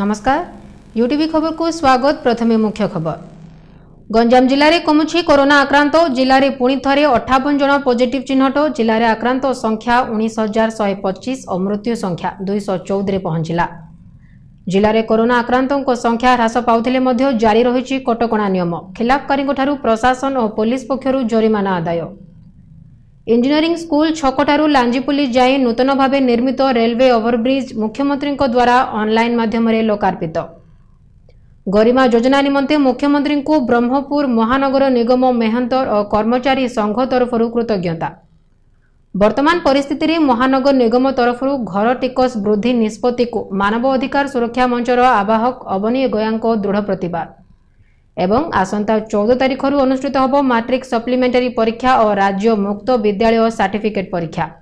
ନମସ୍କାର ୟୁଟିଭି ଖବରକୁ ସ୍ୱାଗତ ପ୍ରଥମେ ମୁଖ୍ୟ ଖବର ଗଞ୍ଜାମ ଜିଲ୍ଲାରେ କମୁଛି କରୋନା ଆକ୍ରାନ୍ତ ଜିଲ୍ଲାରେ ପୁଣି ଥରେ ଅଠାବନ ଜଣ ପଜିଟିଭ୍ ଚିହ୍ନଟ ଜିଲ୍ଲାରେ ଆକ୍ରାନ୍ତ ସଂଖ୍ୟା ଉଣେଇଶ ହଜାର ଶହେ ପଚିଶ ଓ ମୃତ୍ୟୁ ସଂଖ୍ୟା ଦୁଇଶହ ଚଉଦରେ ପହଞ୍ଚିଲା ଜିଲ୍ଲାରେ କରୋନା ଆକ୍ରାନ୍ତଙ୍କ ସଂଖ୍ୟା ହ୍ରାସ ପାଉଥିଲେ ମଧ୍ୟ ଜାରି ରହିଛି କଟକଣା ନିୟମ ଖିଲାପକାରୀଙ୍କଠାରୁ ପ୍ରଶାସନ ଓ ପୋଲିସ ପକ୍ଷରୁ ଜରିମାନା ଆଦାୟ ଇଞ୍ଜିନିୟରିଂ ସ୍କୁଲ ଛକଠାରୁ ଲାଞ୍ଜିପୁଲି ଯାଇ ନୂତନ ଭାବେ ନିର୍ମିତ ରେଲୱେ ଓଭରବ୍ରିଜ୍ ମୁଖ୍ୟମନ୍ତ୍ରୀଙ୍କ ଦ୍ୱାରା ଅନ୍ଲାଇନ୍ ମାଧ୍ୟମରେ ଲୋକାର୍ପିତ ଗରିମା ଯୋଜନା ନିମନ୍ତେ ମୁଖ୍ୟମନ୍ତ୍ରୀଙ୍କୁ ବ୍ରହ୍ମପୁର ମହାନଗର ନିଗମ ମେହନ୍ତ ଓ କର୍ମଚାରୀ ସଂଘ ତରଫରୁ କୃତଜ୍ଞତା ବର୍ତ୍ତମାନ ପରିସ୍ଥିତିରେ ମହାନଗର ନିଗମ ତରଫରୁ ଘର ଟିକସ ବୃଦ୍ଧି ନିଷ୍ପତ୍ତିକୁ ମାନବ ଅଧିକାର ସୁରକ୍ଷା ମଞ୍ଚର ଆବାହକ ଅବନୀ ଗୟାଙ୍କ ଦୃଢ଼ ପ୍ରତିବାଦ ଏବଂ ଆସନ୍ତା ଚଉଦ ତାରିଖରୁ ଅନୁଷ୍ଠିତ ହେବ ମାଟ୍ରିକ୍ ସପ୍ଲିମେଣ୍ଟାରୀ ପରୀକ୍ଷା ଓ ରାଜ୍ୟ ମୁକ୍ତ ବିଦ୍ୟାଳୟ ସାର୍ଟିଫିକେଟ୍ ପରୀକ୍ଷା